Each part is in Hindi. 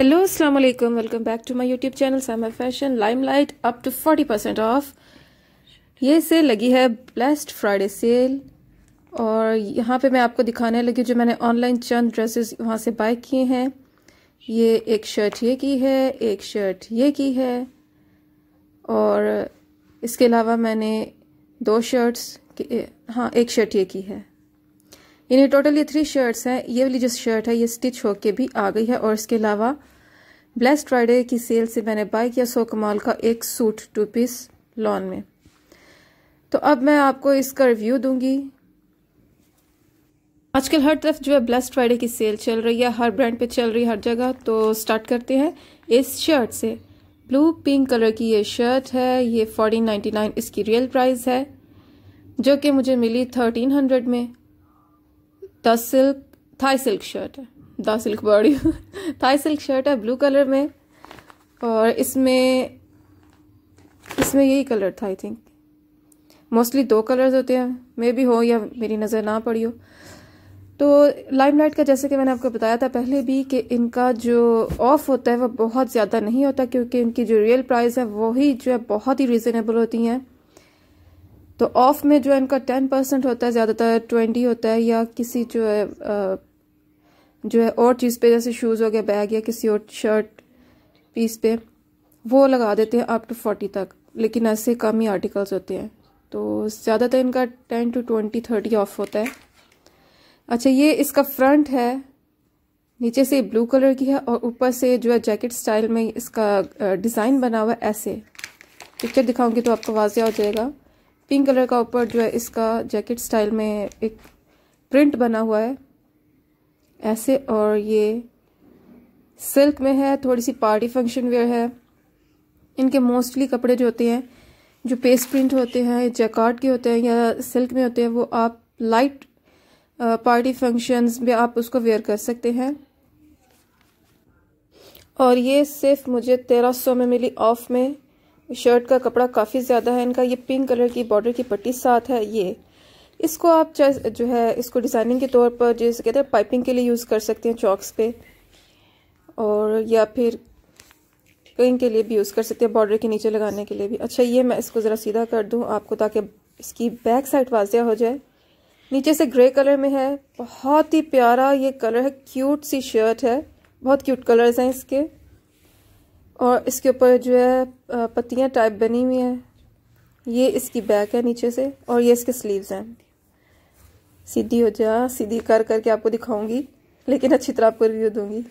हेलो अस्सलाम वालेकुम welcome back to my YouTube channel Sama fashion Limelight up to forty percent off ये सेल लगी है ब्लेस्ड फ्राइडे सेल और यहाँ पे मैं आपको दिखाने लगी जो मैंने ऑनलाइन चंद ड्रेसेस वहाँ से बाय किए हैं ये एक शर्ट ये की है एक शर्ट ये की है और इसके अलावा मैंने दो शर्ट्स हाँ एक शर्ट ये की है यानी टोटल ये थ्री शर्ट्स हैं ये वाली जो शर्ट है ये स्टिच होके भी आ गई है और इसके अलावा ब्लेस फ्राइडे की सेल से मैंने बाय किया सो कमाल का एक सूट टू पीस लॉन में तो अब मैं आपको इसका रिव्यू दूंगी आजकल हर तरफ जो है ब्लस्ट फ्राइडे की सेल चल रही है हर ब्रांड पे चल रही है हर जगह तो स्टार्ट करते हैं इस शर्ट से ब्लू पिंक कलर की ये शर्ट है ये फोर्टीन नाइन्टी नाइन इसकी रियल प्राइस है जो कि मुझे मिली थर्टीन हंड्रेड में the silk Thai silk shirt है the silk body Thai silk shirt है ब्लू कलर में और इसमें इसमें यही कलर था आई थिंक मोस्टली दो कलर्स होते हैं मे भी हो या मेरी नज़र ना पड़ी हो तो लाइमलाइट का जैसे कि मैंने आपको बताया था पहले भी कि इनका जो ऑफ होता है वो बहुत ज़्यादा नहीं होता क्योंकि इनकी जो रियल प्राइस है वही जो है बहुत ही रीज़नेबल होती हैं तो ऑफ में जो है इनका टेन परसेंट होता है ज़्यादातर ट्वेंटी होता है या किसी जो है जो है और चीज़ पे जैसे शूज़ हो गया बैग या किसी और शर्ट पीस पे वो लगा देते हैं अप टू फोर्टी तक लेकिन ऐसे कम ही आर्टिकल्स होते हैं तो ज़्यादातर इनका ten to twenty thirty off होता है अच्छा ये इसका फ्रंट है नीचे से ब्लू कलर की है और ऊपर से जो है जैकेट स्टाइल में इसका डिज़ाइन बना हुआ है ऐसे पिक्चर दिखाऊंगी तो आपको वाजिया हो जाएगा पिंक कलर का ऊपर जो है इसका जैकेट स्टाइल में एक प्रिंट बना हुआ है ऐसे और ये सिल्क में है थोड़ी सी पार्टी फंक्शन वेयर है इनके मोस्टली कपड़े जो होते हैं जो पेस्ट प्रिंट होते हैं जैकार्ड के होते हैं या सिल्क में होते हैं वो आप लाइट पार्टी फंक्शंस में आप उसको वेयर कर सकते हैं और ये सिर्फ मुझे तेरह सौ में मिली ऑफ में शर्ट का कपड़ा काफ़ी ज़्यादा है इनका ये पिंक कलर की बॉर्डर की पट्टी साथ है ये इसको आप चाहे जो है इसको डिज़ाइनिंग के तौर पर जैसे कहते हैं पाइपिंग के लिए यूज़ कर सकते हैं चौक्स पे और या फिर कहीं के लिए भी यूज़ कर सकते हैं बॉर्डर के नीचे लगाने के लिए भी अच्छा ये मैं इसको ज़रा सीधा कर दूँ आपको ताकि इसकी बैक साइड वाजिया हो जाए नीचे से ग्रे कलर में है बहुत ही प्यारा ये कलर है क्यूट सी शर्ट है बहुत क्यूट कलर्स हैं इसके और इसके ऊपर जो है पत्तियाँ टाइप बनी हुई हैं ये इसकी बैक है नीचे से और ये इसके स्लीव्स हैं सीधी हो जा सीधी कर करके आपको दिखाऊंगी लेकिन अच्छी तरह आपको रिव्यू दूंगी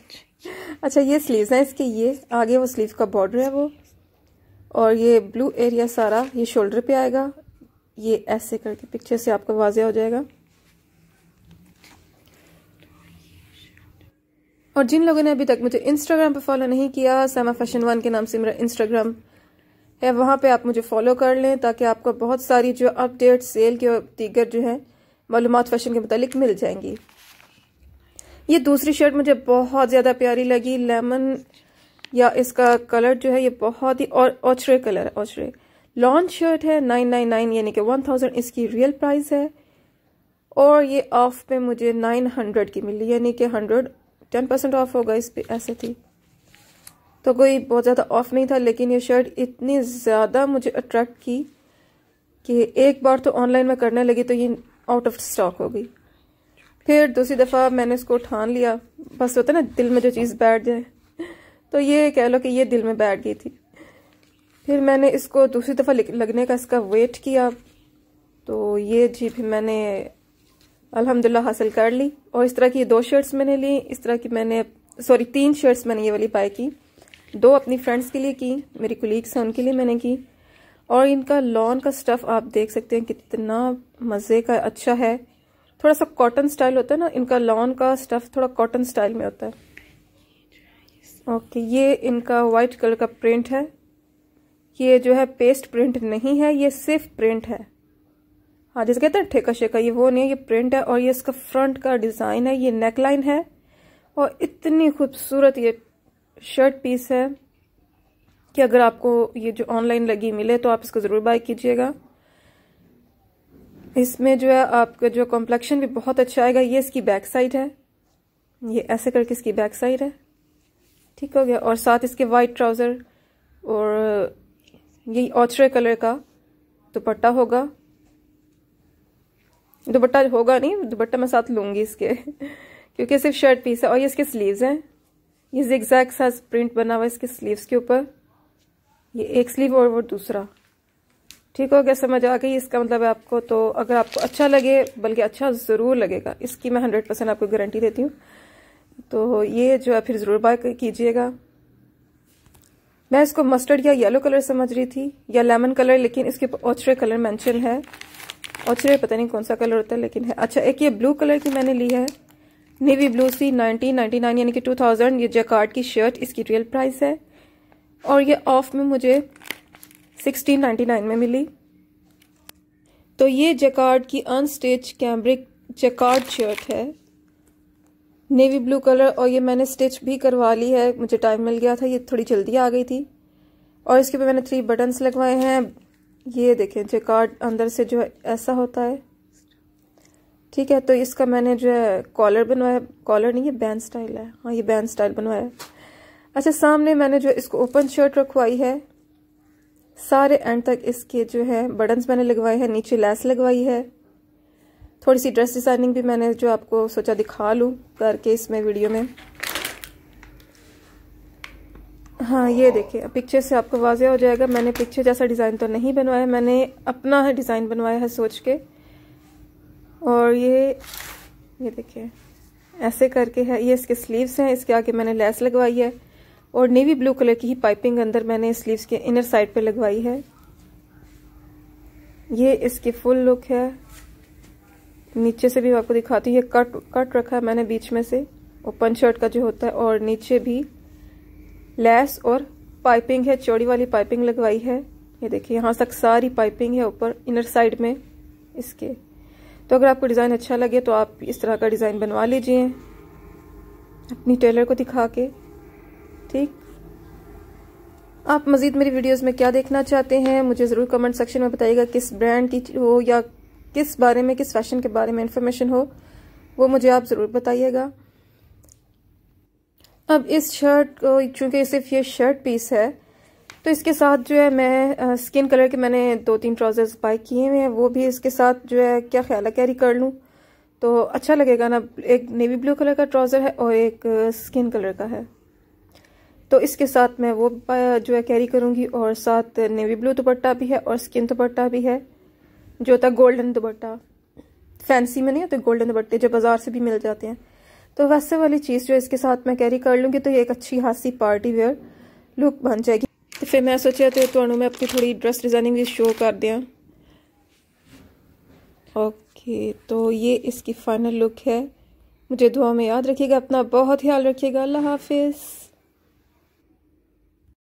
अच्छा ये स्लीव्स हैं इसके ये आगे वो स्लीव का बॉर्डर है वो और ये ब्लू एरिया सारा ये शोल्डर पे आएगा ये ऐसे करके पिक्चर से आपको वाजिया हो जाएगा और जिन लोगों ने अभी तक मुझे इंस्टाग्राम पर फॉलो नहीं किया सैमा फैशन वन के नाम से मेरा इंस्टाग्राम है वहां पे आप मुझे फॉलो कर लें ताकि आपको बहुत सारी जो अपडेट सेल के और दीगर जो है मालूम फैशन के मुतालिक मिल जाएंगी ये दूसरी शर्ट मुझे बहुत ज़्यादा प्यारी लगी लेमन या इसका कलर जो है ये बहुत ही और कलर है ओचरे लॉन्च शर्ट है नाइन नाइन नाइन यानी कि वन थाउजेंड इसकी रियल प्राइस है और ये ऑफ पे मुझे नाइन हंड्रेड की मिली यानी कि हंड्रेड टेन परसेंट ऑफ होगा इस पर ऐसे थी तो कोई बहुत ज़्यादा ऑफ नहीं था लेकिन ये शर्ट इतनी ज़्यादा मुझे अट्रैक्ट की कि एक बार तो ऑनलाइन में करने लगी तो ये आउट ऑफ स्टॉक हो गई फिर दूसरी दफ़ा मैंने इसको ठान लिया बस होता ना दिल में जो चीज़ बैठ जाए तो ये कह लो कि ये दिल में बैठ गई थी फिर मैंने इसको दूसरी दफ़ा लगने का इसका वेट किया तो ये जी फिर मैंने अल्हम्दुलिल्लाह हासिल कर ली और इस तरह की दो शर्ट्स मैंने ली इस तरह की मैंने सॉरी तीन शर्ट्स मैंने ये वाली बाय की दो अपनी फ्रेंड्स के लिए की मेरी कुलीग्स हैं उनके लिए मैंने की और इनका लॉन का स्टफ़ आप देख सकते हैं कितना मज़े का अच्छा है थोड़ा सा कॉटन स्टाइल होता है ना इनका लॉन का स्टफ़ थोड़ा कॉटन स्टाइल में होता है ओके ये इनका वाइट कलर का प्रिंट है ये जो है पेस्ट प्रिंट नहीं है ये सिर्फ प्रिंट है हाँ जैसे कहते हैं ठेका का ये वो नहीं है ये प्रिंट है और ये इसका फ्रंट का डिज़ाइन है ये नेक लाइन है और इतनी खूबसूरत ये शर्ट पीस है कि अगर आपको ये जो ऑनलाइन लगी मिले तो आप इसको ज़रूर बाय कीजिएगा इसमें जो है आपका जो कॉम्प्लेक्शन भी बहुत अच्छा आएगा ये इसकी बैक साइड है ये ऐसे करके इसकी बैक साइड है ठीक हो गया और साथ इसके वाइट ट्राउज़र और ये ऑचरे कलर का दुपट्टा होगा दुपट्टा होगा नहीं दुपट्टा मैं साथ लूंगी इसके क्योंकि सिर्फ शर्ट पीस है और ये इसके स्लीव्स हैं ये एग्जैक्ट सा प्रिंट बना हुआ है इसके स्लीव्स के ऊपर ये एक स्लीव और वो दूसरा ठीक हो गया समझ आ गई इसका मतलब है आपको तो अगर आपको अच्छा लगे बल्कि अच्छा ज़रूर लगेगा इसकी मैं हंड्रेड परसेंट आपको गारंटी देती हूँ तो ये जो है फिर ज़रूर बाय कीजिएगा मैं इसको मस्टर्ड या येलो कलर समझ रही थी या लेमन कलर लेकिन इसके ओछरे कलर मैंशन है और ऑचरे पता नहीं कौन सा कलर होता है लेकिन है अच्छा एक ये ब्लू कलर की मैंने ली है नेवी ब्लू सी नाइनटीन नाइन्टी नाइन यानी कि टू थाउजेंड ये जैकार्ड की शर्ट इसकी रियल प्राइस है और ये ऑफ में मुझे सिक्सटीन नाइन्टी नाइन में मिली तो ये जैकार्ड की अनस्टिच कैम्ब्रिक जैकार्ड शर्ट है नेवी ब्लू कलर और ये मैंने स्टिच भी करवा ली है मुझे टाइम मिल गया था ये थोड़ी जल्दी आ गई थी और इसके पे मैंने थ्री बटन्स लगवाए हैं ये देखें कार्ड अंदर से जो है ऐसा होता है ठीक है तो इसका मैंने जो है कॉलर बनवाया कॉलर नहीं है बैंड स्टाइल है हाँ ये बैंड स्टाइल बनवाया अच्छा सामने मैंने जो इसको ओपन शर्ट रखवाई है सारे एंड तक इसके जो है बटन्स मैंने लगवाए हैं नीचे लैस लगवाई है थोड़ी सी ड्रेस डिज़ाइनिंग भी मैंने जो आपको सोचा दिखा लूँ करके इसमें वीडियो में हाँ ये देखिए पिक्चर से आपको वाजिया हो जाएगा मैंने पिक्चर जैसा डिज़ाइन तो नहीं बनवाया मैंने अपना है डिज़ाइन बनवाया है सोच के और ये ये देखिए ऐसे करके है ये इसके स्लीव्स हैं इसके आगे मैंने लेस लगवाई है और नेवी ब्लू कलर की ही पाइपिंग अंदर मैंने स्लीव्स के इनर साइड पे लगवाई है ये इसकी फुल लुक है नीचे से भी आपको दिखाती हूँ ये कट कट रखा है मैंने बीच में से ओपन शर्ट का जो होता है और नीचे भी लेस और पाइपिंग है चौड़ी वाली पाइपिंग लगवाई है ये देखिए यहाँ तक सारी पाइपिंग है ऊपर इनर साइड में इसके तो अगर आपको डिज़ाइन अच्छा लगे तो आप इस तरह का डिज़ाइन बनवा लीजिए अपनी टेलर को दिखा के ठीक आप मज़ीद मेरी वीडियोस में क्या देखना चाहते हैं मुझे ज़रूर कमेंट सेक्शन में बताइएगा किस ब्रांड की हो या किस बारे में किस फैशन के बारे में इन्फॉर्मेशन हो वो मुझे आप ज़रूर बताइएगा अब इस शर्ट को चूंकि सिर्फ ये शर्ट पीस है तो इसके साथ जो है मैं आ, स्किन कलर के मैंने दो तीन ट्राउजर्स बाई किए हुए हैं वो भी इसके साथ जो है क्या ख्याल है कैरी कर लूँ तो अच्छा लगेगा ना एक नेवी ब्लू कलर का ट्राउज़र है और एक स्किन कलर का है तो इसके साथ मैं वो जो है कैरी करूँगी और साथ नेवी ब्लू दुपट्टा भी है और स्किन दुपट्टा भी है जो होता गोल्डन दुपट्टा फैंसी में नहीं होते गोल्डन दुपट्टे जो बाज़ार से भी मिल जाते हैं तो वैसे वाली चीज़ जो इसके साथ मैं कैरी कर लूँगी तो ये एक अच्छी खासी पार्टी वेयर लुक बन जाएगी तो फिर मैं सोचा तो थोड़ा मैं अपनी थोड़ी ड्रेस डिज़ाइनिंग भी शो कर दिया ओके तो ये इसकी फ़ाइनल लुक है मुझे दुआ में याद रखिएगा अपना बहुत ख्याल रखिएगा अल्लाह हाफिज़